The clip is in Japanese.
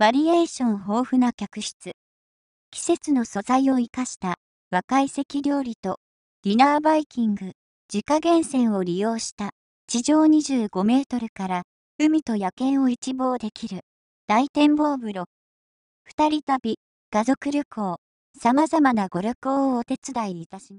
バリエーション豊富な客室。季節の素材を生かした和解席料理とディナーバイキング、自家源泉を利用した地上25メートルから海と夜景を一望できる大展望風呂。二人旅、家族旅行、様々なご旅行をお手伝いいたします。